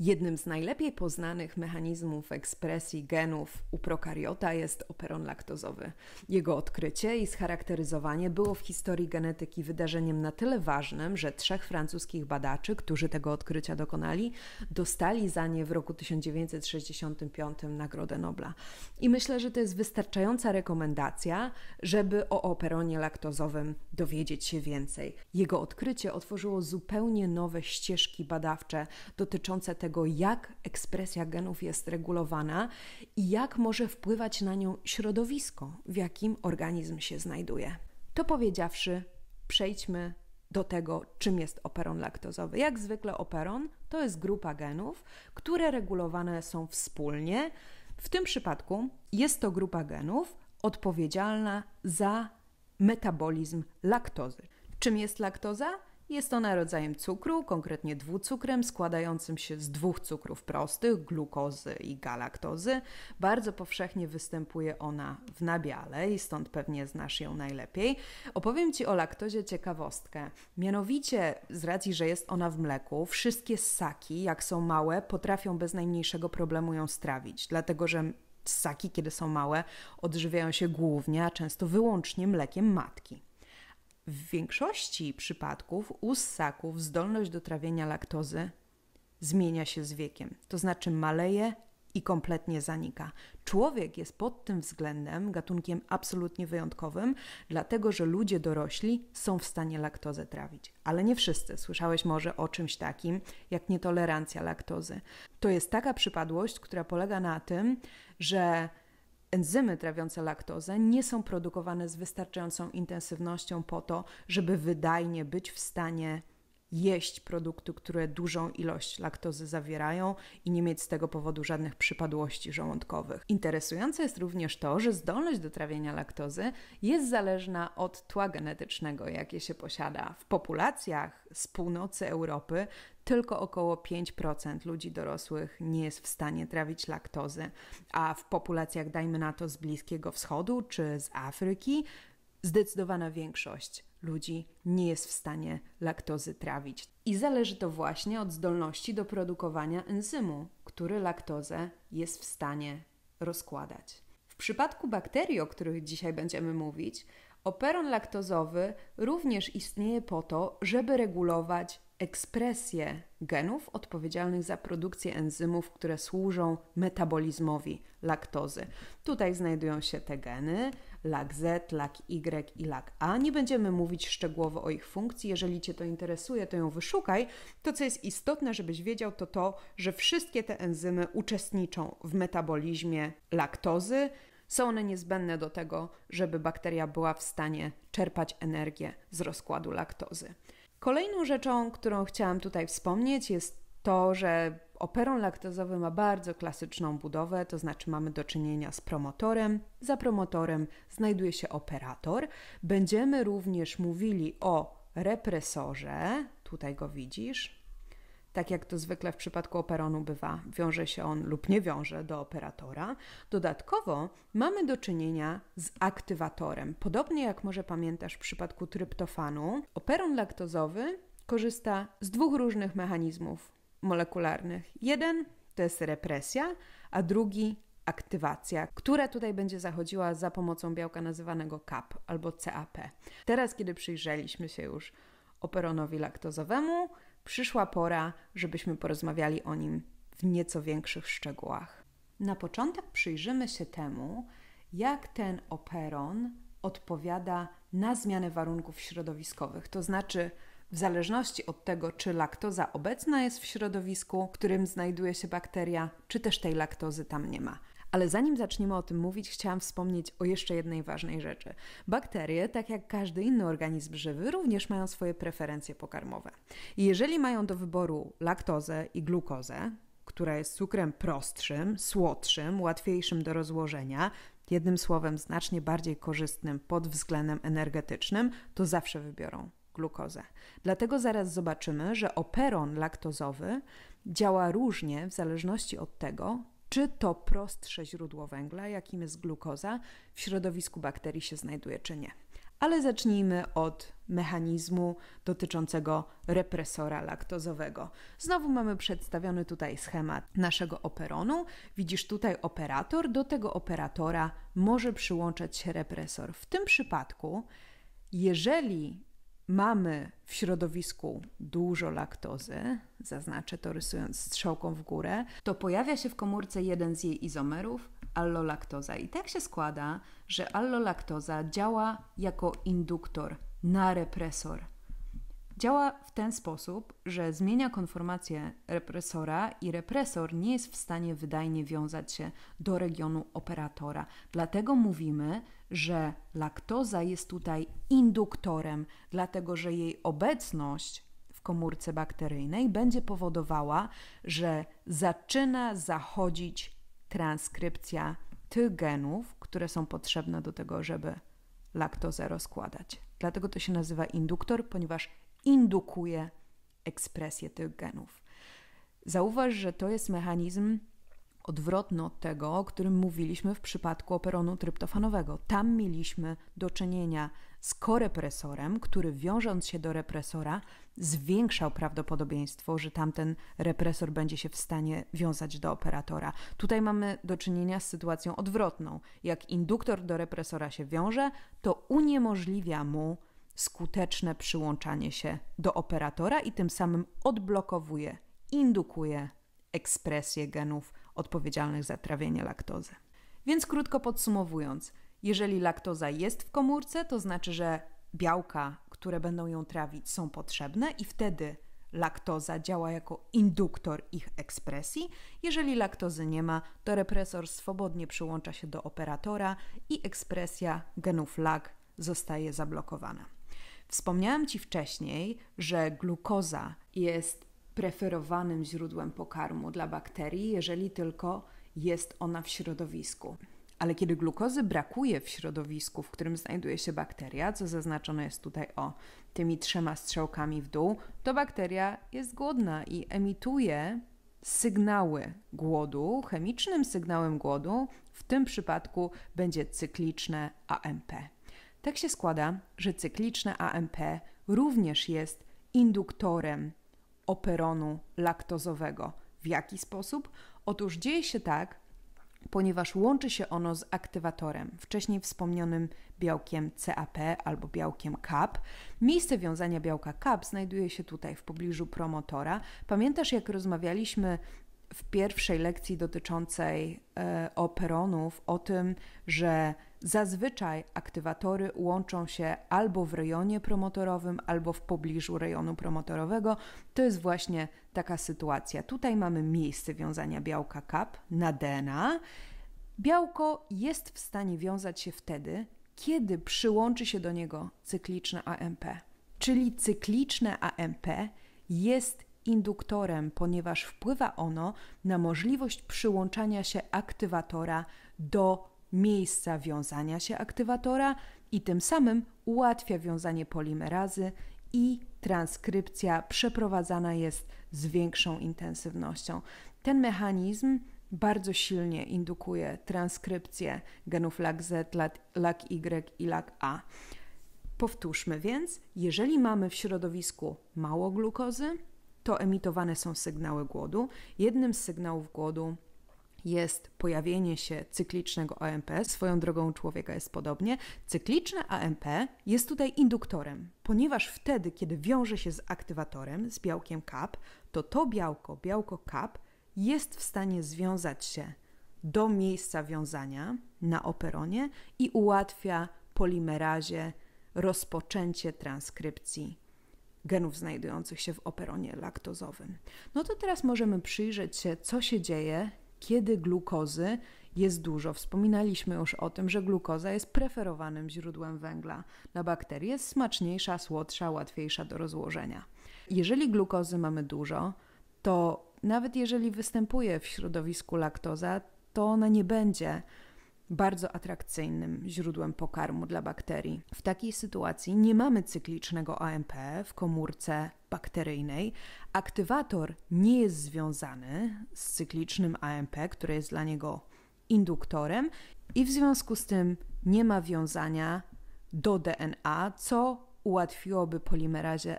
Jednym z najlepiej poznanych mechanizmów ekspresji genów u prokariota jest operon laktozowy. Jego odkrycie i scharakteryzowanie było w historii genetyki wydarzeniem na tyle ważnym, że trzech francuskich badaczy, którzy tego odkrycia dokonali, dostali za nie w roku 1965 Nagrodę Nobla. I myślę, że to jest wystarczająca rekomendacja, żeby o operonie laktozowym dowiedzieć się więcej. Jego odkrycie otworzyło zupełnie nowe ścieżki badawcze dotyczące tego, tego, jak ekspresja genów jest regulowana i jak może wpływać na nią środowisko, w jakim organizm się znajduje. To powiedziawszy, przejdźmy do tego, czym jest operon laktozowy. Jak zwykle operon to jest grupa genów, które regulowane są wspólnie. W tym przypadku jest to grupa genów odpowiedzialna za metabolizm laktozy. Czym jest laktoza? Jest ona rodzajem cukru, konkretnie dwucukrem składającym się z dwóch cukrów prostych, glukozy i galaktozy. Bardzo powszechnie występuje ona w nabiale i stąd pewnie znasz ją najlepiej. Opowiem Ci o laktozie ciekawostkę. Mianowicie, z racji, że jest ona w mleku, wszystkie ssaki, jak są małe, potrafią bez najmniejszego problemu ją strawić, dlatego że ssaki, kiedy są małe, odżywiają się głównie, a często wyłącznie mlekiem matki. W większości przypadków u ssaków zdolność do trawienia laktozy zmienia się z wiekiem, to znaczy maleje i kompletnie zanika. Człowiek jest pod tym względem gatunkiem absolutnie wyjątkowym, dlatego że ludzie dorośli są w stanie laktozę trawić. Ale nie wszyscy. Słyszałeś może o czymś takim jak nietolerancja laktozy. To jest taka przypadłość, która polega na tym, że enzymy trawiące laktozę nie są produkowane z wystarczającą intensywnością po to, żeby wydajnie być w stanie jeść produkty, które dużą ilość laktozy zawierają i nie mieć z tego powodu żadnych przypadłości żołądkowych. Interesujące jest również to, że zdolność do trawienia laktozy jest zależna od tła genetycznego, jakie się posiada. W populacjach z północy Europy tylko około 5% ludzi dorosłych nie jest w stanie trawić laktozy, a w populacjach, dajmy na to, z Bliskiego Wschodu czy z Afryki, zdecydowana większość ludzi nie jest w stanie laktozy trawić. I zależy to właśnie od zdolności do produkowania enzymu, który laktozę jest w stanie rozkładać. W przypadku bakterii, o których dzisiaj będziemy mówić, operon laktozowy również istnieje po to, żeby regulować ekspresję genów odpowiedzialnych za produkcję enzymów, które służą metabolizmowi laktozy. Tutaj znajdują się te geny LAK Z, LAK Y i LAK A. Nie będziemy mówić szczegółowo o ich funkcji. Jeżeli Cię to interesuje, to ją wyszukaj. To, co jest istotne, żebyś wiedział, to to, że wszystkie te enzymy uczestniczą w metabolizmie laktozy. Są one niezbędne do tego, żeby bakteria była w stanie czerpać energię z rozkładu laktozy. Kolejną rzeczą, którą chciałam tutaj wspomnieć, jest to, że operon laktozowy ma bardzo klasyczną budowę, to znaczy mamy do czynienia z promotorem, za promotorem znajduje się operator. Będziemy również mówili o represorze, tutaj go widzisz, tak jak to zwykle w przypadku operonu bywa, wiąże się on lub nie wiąże do operatora. Dodatkowo mamy do czynienia z aktywatorem. Podobnie jak może pamiętasz w przypadku tryptofanu, operon laktozowy korzysta z dwóch różnych mechanizmów molekularnych. Jeden to jest represja, a drugi aktywacja, która tutaj będzie zachodziła za pomocą białka nazywanego CAP albo CAP. Teraz, kiedy przyjrzeliśmy się już operonowi laktozowemu, przyszła pora, żebyśmy porozmawiali o nim w nieco większych szczegółach. Na początek przyjrzymy się temu, jak ten operon odpowiada na zmiany warunków środowiskowych, to znaczy w zależności od tego, czy laktoza obecna jest w środowisku, w którym znajduje się bakteria, czy też tej laktozy tam nie ma. Ale zanim zaczniemy o tym mówić, chciałam wspomnieć o jeszcze jednej ważnej rzeczy. Bakterie, tak jak każdy inny organizm żywy, również mają swoje preferencje pokarmowe. I jeżeli mają do wyboru laktozę i glukozę, która jest cukrem prostszym, słodszym, łatwiejszym do rozłożenia, jednym słowem znacznie bardziej korzystnym pod względem energetycznym, to zawsze wybiorą glukozę. Dlatego zaraz zobaczymy, że operon laktozowy działa różnie w zależności od tego, czy to prostsze źródło węgla, jakim jest glukoza, w środowisku bakterii się znajduje, czy nie. Ale zacznijmy od mechanizmu dotyczącego represora laktozowego. Znowu mamy przedstawiony tutaj schemat naszego operonu. Widzisz tutaj operator, do tego operatora może przyłączać się represor. W tym przypadku, jeżeli mamy w środowisku dużo laktozy, zaznaczę to rysując strzałką w górę, to pojawia się w komórce jeden z jej izomerów, allolaktoza. I tak się składa, że allolaktoza działa jako induktor na represor Działa w ten sposób, że zmienia konformację represora i represor nie jest w stanie wydajnie wiązać się do regionu operatora. Dlatego mówimy, że laktoza jest tutaj induktorem, dlatego że jej obecność w komórce bakteryjnej będzie powodowała, że zaczyna zachodzić transkrypcja tych genów, które są potrzebne do tego, żeby laktozę rozkładać. Dlatego to się nazywa induktor, ponieważ indukuje ekspresję tych genów. Zauważ, że to jest mechanizm odwrotny od tego, o którym mówiliśmy w przypadku operonu tryptofanowego. Tam mieliśmy do czynienia z korepresorem, który wiążąc się do represora zwiększał prawdopodobieństwo, że tamten represor będzie się w stanie wiązać do operatora. Tutaj mamy do czynienia z sytuacją odwrotną. Jak induktor do represora się wiąże, to uniemożliwia mu skuteczne przyłączanie się do operatora i tym samym odblokowuje, indukuje ekspresję genów odpowiedzialnych za trawienie laktozy. Więc krótko podsumowując, jeżeli laktoza jest w komórce, to znaczy, że białka, które będą ją trawić, są potrzebne i wtedy laktoza działa jako induktor ich ekspresji. Jeżeli laktozy nie ma, to represor swobodnie przyłącza się do operatora i ekspresja genów lak zostaje zablokowana. Wspomniałam Ci wcześniej, że glukoza jest preferowanym źródłem pokarmu dla bakterii, jeżeli tylko jest ona w środowisku. Ale kiedy glukozy brakuje w środowisku, w którym znajduje się bakteria, co zaznaczone jest tutaj o tymi trzema strzałkami w dół, to bakteria jest głodna i emituje sygnały głodu, chemicznym sygnałem głodu, w tym przypadku będzie cykliczne AMP. Tak się składa, że cykliczne AMP również jest induktorem operonu laktozowego. W jaki sposób? Otóż dzieje się tak, ponieważ łączy się ono z aktywatorem, wcześniej wspomnianym białkiem CAP albo białkiem CAP. Miejsce wiązania białka CAP znajduje się tutaj w pobliżu promotora. Pamiętasz, jak rozmawialiśmy w pierwszej lekcji dotyczącej e, operonów o tym, że zazwyczaj aktywatory łączą się albo w rejonie promotorowym, albo w pobliżu rejonu promotorowego. To jest właśnie taka sytuacja. Tutaj mamy miejsce wiązania białka kap na DNA. Białko jest w stanie wiązać się wtedy, kiedy przyłączy się do niego cykliczne AMP. Czyli cykliczne AMP jest induktorem, ponieważ wpływa ono na możliwość przyłączania się aktywatora do miejsca wiązania się aktywatora i tym samym ułatwia wiązanie polimerazy i transkrypcja przeprowadzana jest z większą intensywnością. Ten mechanizm bardzo silnie indukuje transkrypcję genów LAK-Z, LAK-Y i LAK-A. Powtórzmy więc, jeżeli mamy w środowisku mało glukozy, to emitowane są sygnały głodu. Jednym z sygnałów głodu jest pojawienie się cyklicznego AMP. Swoją drogą człowieka jest podobnie. Cykliczne AMP jest tutaj induktorem, ponieważ wtedy, kiedy wiąże się z aktywatorem, z białkiem CAP, to to białko, białko CAP, jest w stanie związać się do miejsca wiązania na operonie i ułatwia polimerazie rozpoczęcie transkrypcji genów znajdujących się w operonie laktozowym. No to teraz możemy przyjrzeć się, co się dzieje, kiedy glukozy jest dużo. Wspominaliśmy już o tym, że glukoza jest preferowanym źródłem węgla dla bakterii. Jest smaczniejsza, słodsza, łatwiejsza do rozłożenia. Jeżeli glukozy mamy dużo, to nawet jeżeli występuje w środowisku laktoza, to ona nie będzie bardzo atrakcyjnym źródłem pokarmu dla bakterii. W takiej sytuacji nie mamy cyklicznego AMP w komórce bakteryjnej. Aktywator nie jest związany z cyklicznym AMP, które jest dla niego induktorem, i w związku z tym nie ma wiązania do DNA, co ułatwiłoby polimerazie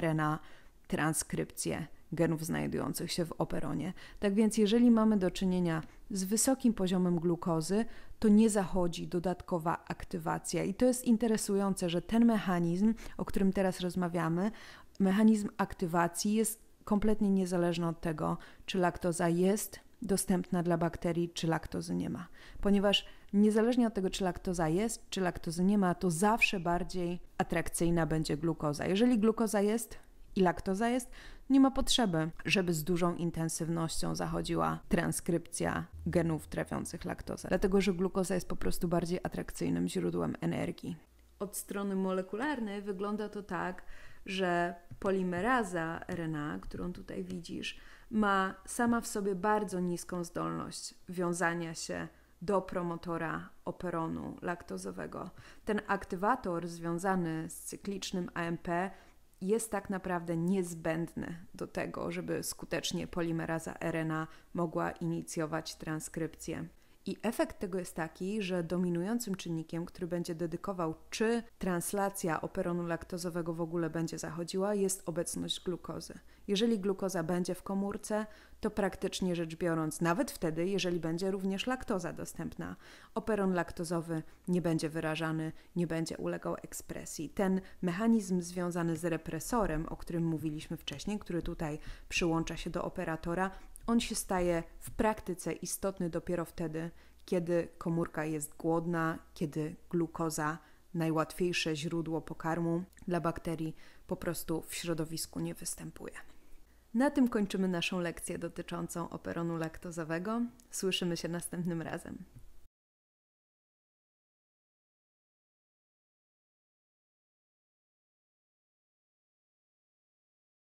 RNA e transkrypcję genów znajdujących się w operonie. Tak więc, jeżeli mamy do czynienia z wysokim poziomem glukozy, to nie zachodzi dodatkowa aktywacja. I to jest interesujące, że ten mechanizm, o którym teraz rozmawiamy, mechanizm aktywacji jest kompletnie niezależny od tego, czy laktoza jest dostępna dla bakterii, czy laktozy nie ma. Ponieważ niezależnie od tego, czy laktoza jest, czy laktozy nie ma, to zawsze bardziej atrakcyjna będzie glukoza. Jeżeli glukoza jest, i laktoza jest, nie ma potrzeby, żeby z dużą intensywnością zachodziła transkrypcja genów trawiących laktozę, dlatego że glukoza jest po prostu bardziej atrakcyjnym źródłem energii. Od strony molekularnej wygląda to tak, że polimeraza RNA, którą tutaj widzisz, ma sama w sobie bardzo niską zdolność wiązania się do promotora operonu laktozowego. Ten aktywator związany z cyklicznym AMP jest tak naprawdę niezbędne do tego, żeby skutecznie polimeraza RNA mogła inicjować transkrypcję. I efekt tego jest taki, że dominującym czynnikiem, który będzie dedykował, czy translacja operonu laktozowego w ogóle będzie zachodziła, jest obecność glukozy. Jeżeli glukoza będzie w komórce, to praktycznie rzecz biorąc, nawet wtedy, jeżeli będzie również laktoza dostępna, operon laktozowy nie będzie wyrażany, nie będzie ulegał ekspresji. Ten mechanizm związany z represorem, o którym mówiliśmy wcześniej, który tutaj przyłącza się do operatora, on się staje w praktyce istotny dopiero wtedy, kiedy komórka jest głodna, kiedy glukoza, najłatwiejsze źródło pokarmu dla bakterii, po prostu w środowisku nie występuje. Na tym kończymy naszą lekcję dotyczącą operonu laktozowego. Słyszymy się następnym razem.